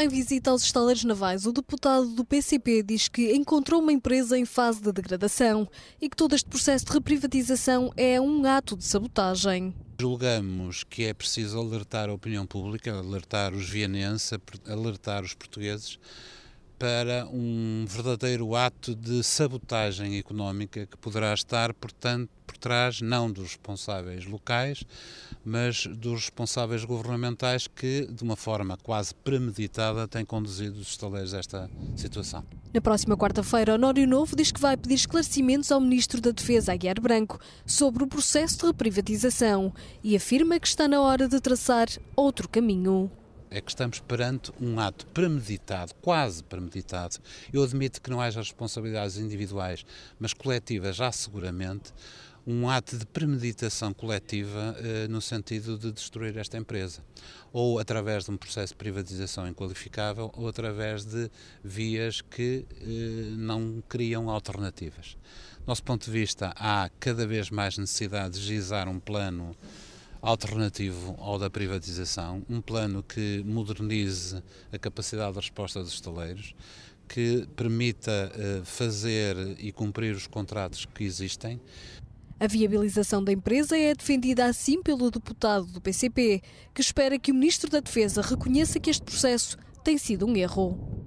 Em visita aos estaleiros navais, o deputado do PCP diz que encontrou uma empresa em fase de degradação e que todo este processo de reprivatização é um ato de sabotagem. Julgamos que é preciso alertar a opinião pública, alertar os vienenses, alertar os portugueses para um verdadeiro ato de sabotagem económica que poderá estar, portanto, trás, não dos responsáveis locais, mas dos responsáveis governamentais que, de uma forma quase premeditada, têm conduzido os estaleiros a esta situação. Na próxima quarta-feira, Honório Novo diz que vai pedir esclarecimentos ao Ministro da Defesa, Aguiar Branco, sobre o processo de reprivatização e afirma que está na hora de traçar outro caminho é que estamos perante um ato premeditado, quase premeditado. Eu admito que não haja responsabilidades individuais, mas coletivas há seguramente um ato de premeditação coletiva eh, no sentido de destruir esta empresa, ou através de um processo de privatização inqualificável, ou através de vias que eh, não criam alternativas. Do nosso ponto de vista, há cada vez mais necessidade de gizar um plano alternativo ao da privatização, um plano que modernize a capacidade de resposta dos estaleiros, que permita eh, fazer e cumprir os contratos que existem, a viabilização da empresa é defendida assim pelo deputado do PCP, que espera que o Ministro da Defesa reconheça que este processo tem sido um erro.